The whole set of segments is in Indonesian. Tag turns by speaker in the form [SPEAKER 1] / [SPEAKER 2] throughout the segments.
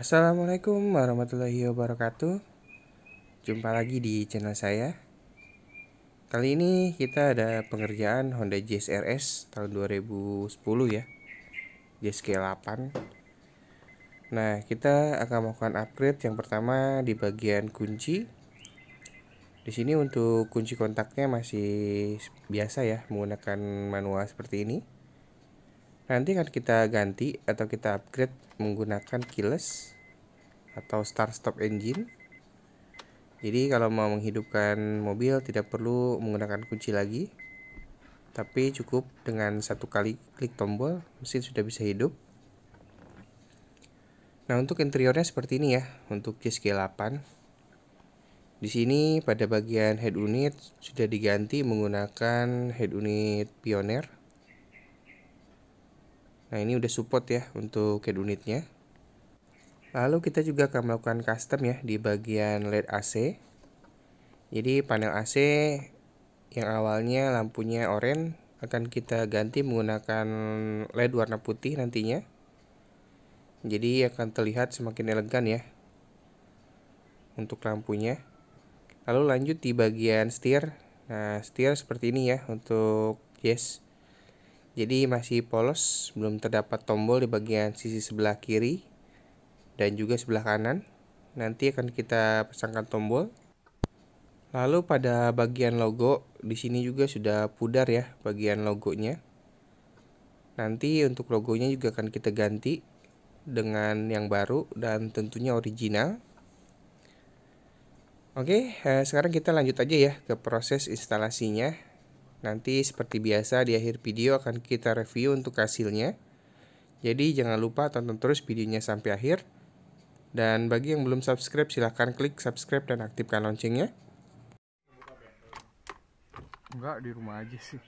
[SPEAKER 1] Assalamualaikum warahmatullahi wabarakatuh Jumpa lagi di channel saya Kali ini kita ada pengerjaan Honda Jazz tahun 2010 ya Jazz 8 Nah kita akan melakukan upgrade yang pertama di bagian kunci di sini untuk kunci kontaknya masih biasa ya menggunakan manual seperti ini nanti akan kita ganti atau kita upgrade menggunakan keyless atau start stop engine jadi kalau mau menghidupkan mobil tidak perlu menggunakan kunci lagi tapi cukup dengan satu kali klik tombol mesin sudah bisa hidup nah untuk interiornya seperti ini ya untuk JSG8 di sini pada bagian head unit sudah diganti menggunakan head unit Pioneer Nah ini udah support ya untuk head unitnya. Lalu kita juga akan melakukan custom ya di bagian LED AC. Jadi panel AC yang awalnya lampunya oranye akan kita ganti menggunakan LED warna putih nantinya. Jadi akan terlihat semakin elegan ya untuk lampunya. Lalu lanjut di bagian setir. Nah, setir seperti ini ya untuk yes. Jadi masih polos, belum terdapat tombol di bagian sisi sebelah kiri dan juga sebelah kanan. Nanti akan kita pasangkan tombol. Lalu pada bagian logo, di sini juga sudah pudar ya bagian logonya. Nanti untuk logonya juga akan kita ganti dengan yang baru dan tentunya original. Oke, eh, sekarang kita lanjut aja ya ke proses instalasinya. Nanti seperti biasa di akhir video akan kita review untuk hasilnya. Jadi jangan lupa tonton terus videonya sampai akhir. Dan bagi yang belum subscribe silahkan klik subscribe dan aktifkan loncengnya. Enggak di rumah aja sih.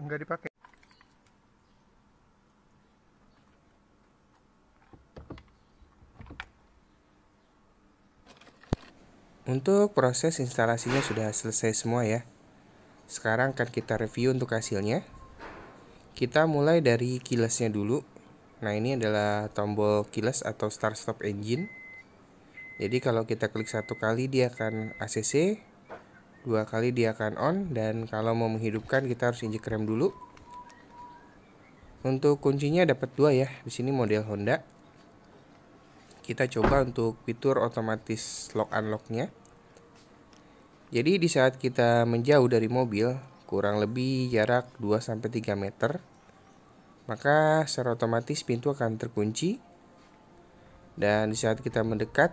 [SPEAKER 1] enggak dipakai Untuk proses instalasinya sudah selesai semua ya. Sekarang akan kita review untuk hasilnya. Kita mulai dari kilasnya dulu. Nah ini adalah tombol kilas atau start stop engine. Jadi kalau kita klik satu kali dia akan ACC dua kali dia akan on dan kalau mau menghidupkan kita harus injek rem dulu untuk kuncinya dapat dua ya di sini model Honda kita coba untuk fitur otomatis lock unlocknya jadi di saat kita menjauh dari mobil kurang lebih jarak 2-3 meter maka secara otomatis pintu akan terkunci dan di saat kita mendekat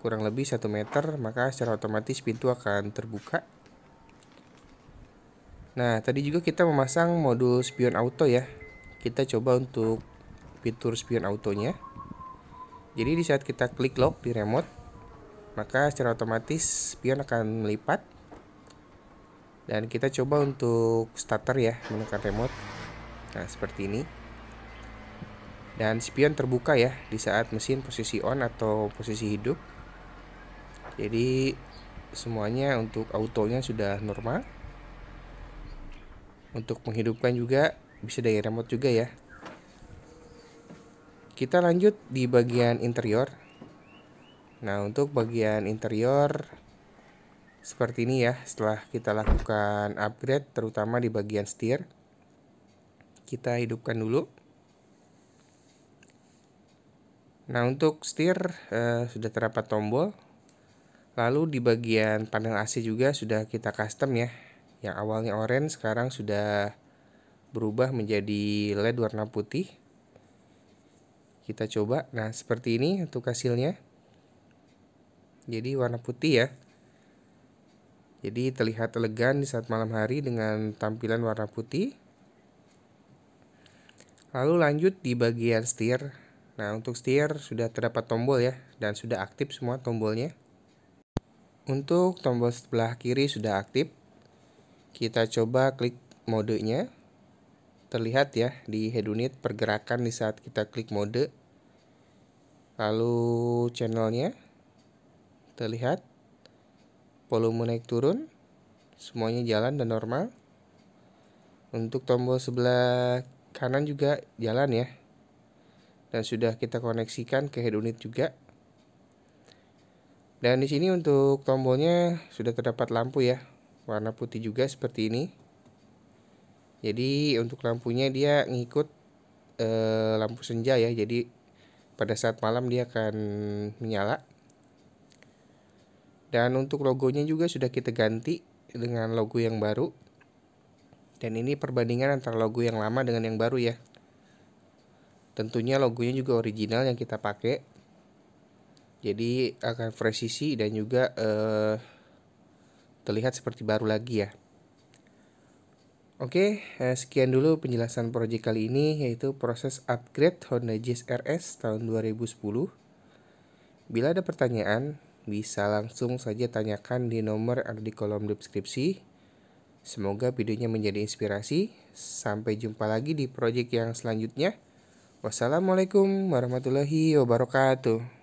[SPEAKER 1] kurang lebih 1 meter, maka secara otomatis pintu akan terbuka. Nah, tadi juga kita memasang modul spion auto ya. Kita coba untuk fitur spion autonya. Jadi di saat kita klik lock di remote, maka secara otomatis spion akan melipat. Dan kita coba untuk starter ya, menekan remote. Nah, seperti ini dan spion terbuka ya di saat mesin posisi on atau posisi hidup jadi semuanya untuk autonya sudah normal untuk menghidupkan juga bisa dari remote juga ya kita lanjut di bagian interior nah untuk bagian interior seperti ini ya setelah kita lakukan upgrade terutama di bagian setir kita hidupkan dulu nah untuk setir eh, sudah terdapat tombol Lalu di bagian panel AC juga sudah kita custom ya. Yang awalnya orange sekarang sudah berubah menjadi LED warna putih. Kita coba. Nah, seperti ini untuk hasilnya. Jadi warna putih ya. Jadi terlihat elegan di saat malam hari dengan tampilan warna putih. Lalu lanjut di bagian setir. Nah, untuk setir sudah terdapat tombol ya dan sudah aktif semua tombolnya. Untuk tombol sebelah kiri sudah aktif, kita coba klik modenya. Terlihat ya di head unit pergerakan di saat kita klik mode. Lalu channelnya terlihat volume naik turun, semuanya jalan dan normal. Untuk tombol sebelah kanan juga jalan ya. Dan sudah kita koneksikan ke head unit juga. Dan di sini untuk tombolnya sudah terdapat lampu ya, warna putih juga seperti ini. Jadi untuk lampunya dia ngikut e, lampu senja ya, jadi pada saat malam dia akan menyala. Dan untuk logonya juga sudah kita ganti dengan logo yang baru. Dan ini perbandingan antara logo yang lama dengan yang baru ya. Tentunya logonya juga original yang kita pakai jadi akan presisi dan juga uh, terlihat seperti baru lagi ya Oke, eh, sekian dulu penjelasan proyek kali ini yaitu proses upgrade Honda Jazz RS tahun 2010. Bila ada pertanyaan, bisa langsung saja tanyakan di nomor ada di kolom deskripsi. Semoga videonya menjadi inspirasi. Sampai jumpa lagi di proyek yang selanjutnya. Wassalamualaikum warahmatullahi wabarakatuh.